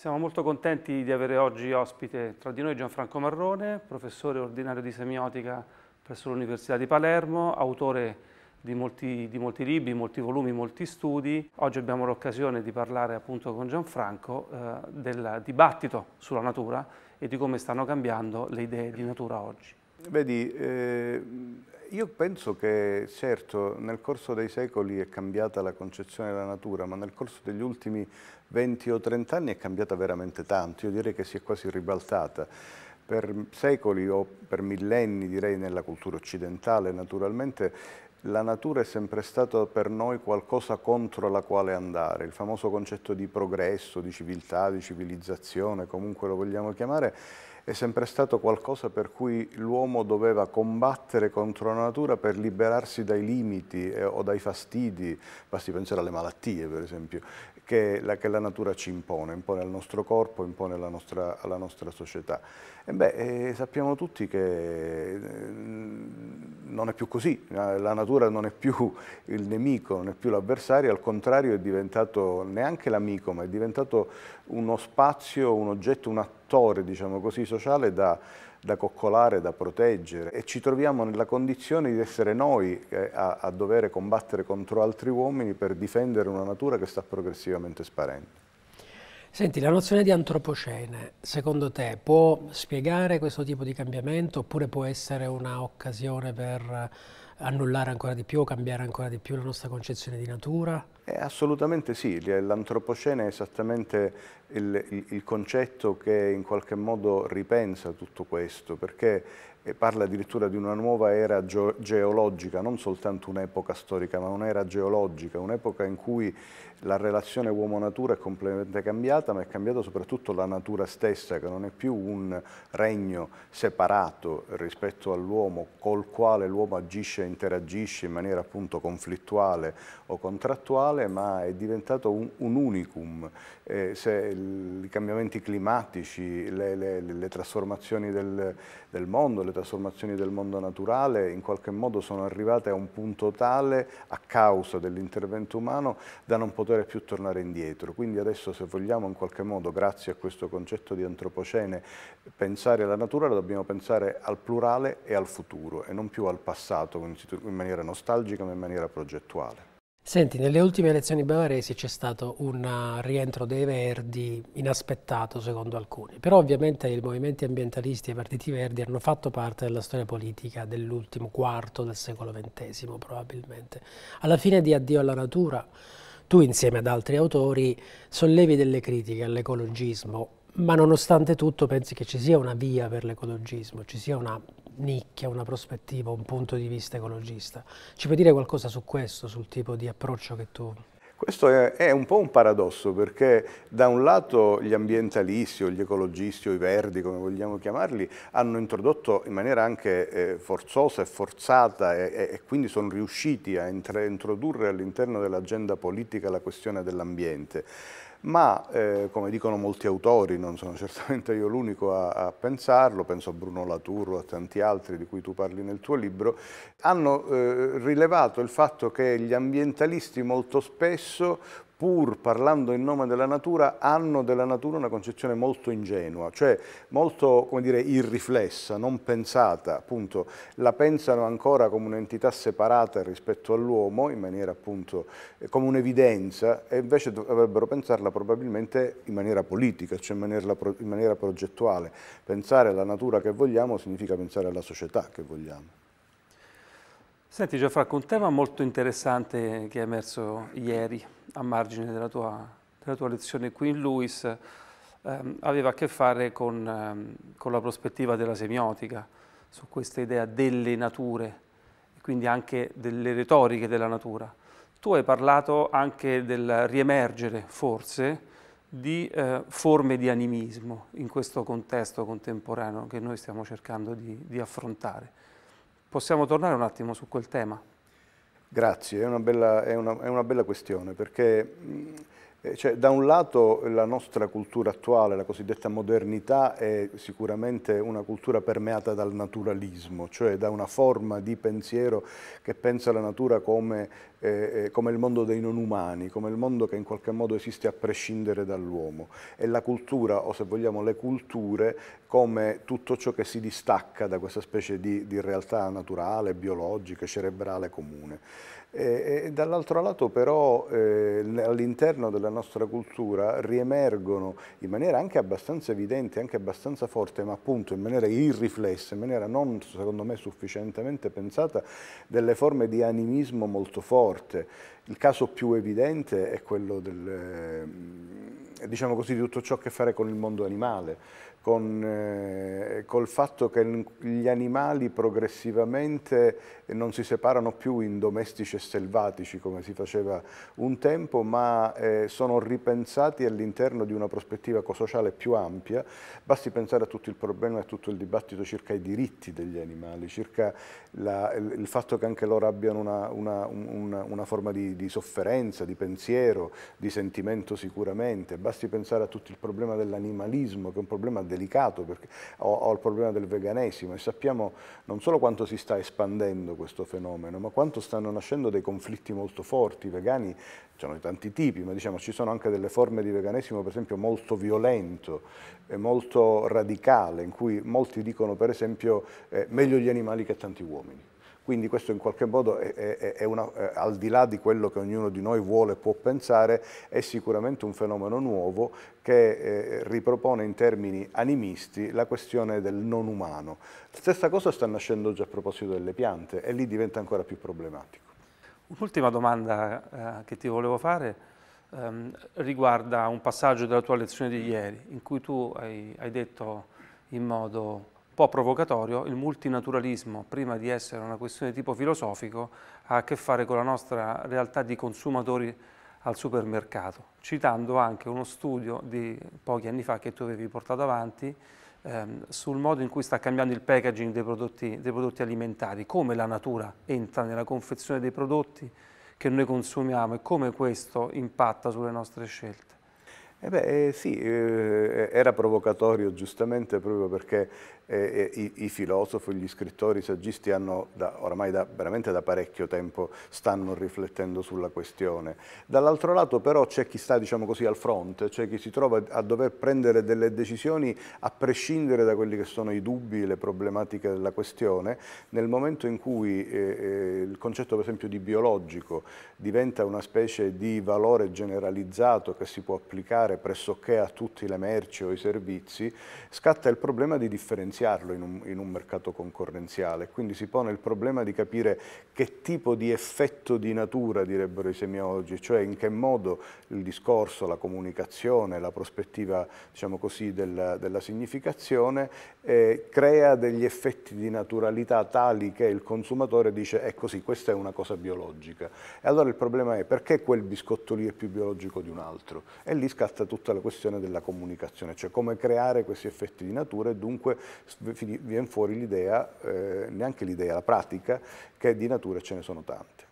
Siamo molto contenti di avere oggi ospite tra di noi Gianfranco Marrone, professore ordinario di semiotica presso l'Università di Palermo, autore di molti, di molti, libri, molti volumi, molti studi. Oggi abbiamo l'occasione di parlare appunto con Gianfranco eh, del dibattito sulla natura e di come stanno cambiando le idee di natura oggi. Vedi, eh, io penso che certo nel corso dei secoli è cambiata la concezione della natura, ma nel corso degli ultimi 20 o 30 anni è cambiata veramente tanto, io direi che si è quasi ribaltata. Per secoli o per millenni direi nella cultura occidentale naturalmente la natura è sempre stata per noi qualcosa contro la quale andare, il famoso concetto di progresso, di civiltà, di civilizzazione, comunque lo vogliamo chiamare, è sempre stato qualcosa per cui l'uomo doveva combattere contro la natura per liberarsi dai limiti eh, o dai fastidi, basti pensare alle malattie per esempio, che la, che la natura ci impone, impone al nostro corpo, impone alla nostra, alla nostra società. E beh, eh, sappiamo tutti che eh, non è più così, eh, la natura non è più il nemico, non è più l'avversario, al contrario è diventato neanche l'amico, ma è diventato uno spazio, un oggetto, un attore fattore diciamo così, sociale da, da, coccolare, da proteggere e ci troviamo nella condizione di essere noi eh, a, a dover combattere contro altri uomini per difendere una natura che sta progressivamente sparendo. Senti, la nozione di antropocene, secondo te, può spiegare questo tipo di cambiamento oppure può essere un'occasione per annullare ancora di più, cambiare ancora di più la nostra concezione di natura? Eh, assolutamente sì, l'antropocene è esattamente il, il, il, concetto che in qualche modo ripensa tutto questo, perché eh, parla addirittura di una nuova era geologica, non soltanto un'epoca storica, ma un'era geologica, un'epoca in cui la relazione uomo-natura è completamente cambiata, ma è cambiata soprattutto la natura stessa, che non è più un regno separato rispetto all'uomo, col quale l'uomo agisce e interagisce in maniera appunto conflittuale o contrattuale, attuale, ma è diventato un, un unicum. Eh, il, I cambiamenti climatici, le, le, le trasformazioni del, del, mondo, le trasformazioni del mondo naturale, in qualche modo sono arrivate a un punto tale, a causa dell'intervento umano, da non poter più tornare indietro. Quindi adesso, se vogliamo, in qualche modo, grazie a questo concetto di antropocene, pensare alla natura, dobbiamo pensare al plurale e al futuro, e non più al passato in maniera nostalgica, ma in maniera progettuale. Senti, nelle ultime elezioni bavaresi c'è stato un eh, rientro dei Verdi inaspettato secondo alcuni, però ovviamente i movimenti ambientalisti e i partiti verdi hanno fatto parte della storia politica dell'ultimo quarto del secolo XX probabilmente. Alla fine di Addio alla natura, tu insieme ad altri autori sollevi delle critiche all'ecologismo, ma nonostante tutto pensi che ci sia una via per l'ecologismo, ci sia una nicchia, una prospettiva, un punto di vista ecologista. Ci puoi dire qualcosa su questo, sul tipo di approccio che tu... Questo è, un po' un paradosso perché da un lato gli ambientalisti o gli ecologisti o i verdi, come vogliamo chiamarli, hanno introdotto in maniera anche eh, forzosa e forzata e, e, quindi sono riusciti a introdurre all'interno dell'agenda politica la questione dell'ambiente ma eh, come dicono molti autori, non sono certamente io l'unico a, a, pensarlo, penso a Bruno Laturro, a tanti altri di cui tu parli nel tuo libro, hanno eh, rilevato il fatto che gli ambientalisti molto spesso pur parlando in nome della natura, hanno della natura una concezione molto ingenua, cioè molto come dire, irriflessa, non pensata, appunto, la pensano ancora come un'entità separata rispetto all'uomo, in maniera appunto eh, come un'evidenza, e invece dovrebbero pensarla probabilmente in maniera politica, cioè in maniera, in maniera progettuale. Pensare alla natura che vogliamo significa pensare alla società che vogliamo. Senti Gianfranco, un tema molto interessante che è emerso ieri a margine della tua, della tua lezione qui in Luis, ehm, aveva a che fare con, ehm, con, la prospettiva della semiotica, su questa idea delle nature, e quindi anche delle retoriche della natura. Tu hai parlato anche del riemergere, forse, di eh, forme di animismo in questo contesto contemporaneo che noi stiamo cercando di, di affrontare. Possiamo tornare un attimo su quel tema? Grazie, è una bella, è una, è una bella questione perché eh, cioè, da un lato la nostra cultura attuale, la cosiddetta modernità, è sicuramente una cultura permeata dal naturalismo, cioè da una forma di pensiero che pensa la natura come, eh, eh, come il mondo dei non umani, come il mondo che in qualche modo esiste a prescindere dall'uomo, e la cultura, o se vogliamo le culture, come tutto ciò che si distacca da questa specie di, di realtà naturale, biologica, cerebrale comune. E dall'altro lato però eh, all'interno della nostra cultura riemergono in maniera anche abbastanza evidente, anche abbastanza forte, ma appunto in maniera irriflessa, in maniera non secondo me sufficientemente pensata, delle forme di animismo molto forte. Il caso più evidente è quello del, eh, diciamo così, di tutto ciò che ha a che fare con il mondo animale, con eh, col fatto che gli animali progressivamente non si separano più in domestici e selvatici come si faceva un tempo, ma eh, sono ripensati all'interno di una prospettiva sociale più ampia. Basti pensare a tutto il problema e a tutto il dibattito circa i diritti degli animali, circa la, il, il, fatto che anche loro abbiano una, una, una, una forma di di sofferenza, di pensiero, di sentimento sicuramente. Basti pensare a tutto il problema dell'animalismo, che è un problema delicato, perché, o, o al problema del veganesimo, e sappiamo non solo quanto si sta espandendo questo fenomeno, ma quanto stanno nascendo dei conflitti molto forti. I vegani ci sono tanti tipi, ma diciamo, ci sono anche delle forme di veganesimo, per esempio, molto violento e molto radicale, in cui molti dicono, per esempio, eh, meglio gli animali che tanti uomini. Quindi questo in qualche modo è, è, è una, eh, al di là di quello che ognuno di noi vuole e può pensare, è sicuramente un fenomeno nuovo che eh, ripropone in termini animisti la questione del non umano. Stessa cosa sta nascendo già a proposito delle piante e lì diventa ancora più problematico. Un'ultima domanda eh, che ti volevo fare ehm, riguarda un passaggio della tua lezione di ieri in cui tu hai, hai detto in modo po' provocatorio, il multinaturalismo, prima di essere una questione di tipo filosofico, ha a che fare con la nostra realtà di consumatori al supermercato, citando anche uno studio di pochi anni fa che tu avevi portato avanti ehm, sul modo in cui sta cambiando il packaging dei prodotti, dei prodotti alimentari, come la natura entra nella confezione dei prodotti che noi consumiamo e come questo impatta sulle nostre scelte. Eh beh, eh, sì, eh, era provocatorio giustamente proprio perché eh, i, i, filosofi, gli scrittori, i saggisti hanno da, oramai da, veramente da parecchio tempo stanno riflettendo sulla questione. Dall'altro lato però c'è chi sta diciamo così, al fronte, c'è chi si trova a dover prendere delle decisioni a prescindere da quelli che sono i dubbi e le problematiche della questione, nel momento in cui eh, eh, il concetto per esempio di biologico diventa una specie di valore generalizzato che si può applicare pressoché a tutte le merci o i servizi, scatta il problema di differenziare differenziarlo in un, in un mercato concorrenziale. Quindi si pone il problema di capire che tipo di effetto di natura, direbbero i semiologi, cioè in che modo il discorso, la comunicazione, la prospettiva diciamo così, della, della significazione eh, crea degli effetti di naturalità tali che il consumatore dice è così, questa è una cosa biologica. E allora il problema è perché quel biscotto lì è più biologico di un altro? E lì scatta tutta la questione della comunicazione, cioè come creare questi effetti di natura e dunque viene fuori l'idea, eh, neanche l'idea, la pratica, che di nature ce ne sono tante.